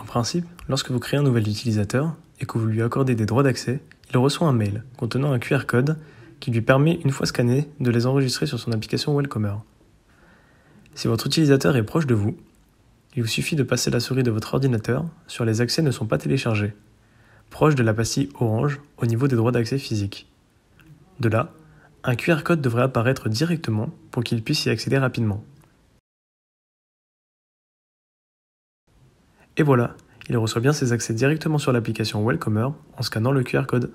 En principe, lorsque vous créez un nouvel utilisateur et que vous lui accordez des droits d'accès, il reçoit un mail contenant un QR code qui lui permet, une fois scanné, de les enregistrer sur son application Welcomer. Si votre utilisateur est proche de vous, il vous suffit de passer la souris de votre ordinateur sur les accès ne sont pas téléchargés, proche de la pastille orange au niveau des droits d'accès physiques. De là, un QR code devrait apparaître directement pour qu'il puisse y accéder rapidement. Et voilà, il reçoit bien ses accès directement sur l'application Welcomer en scannant le QR code.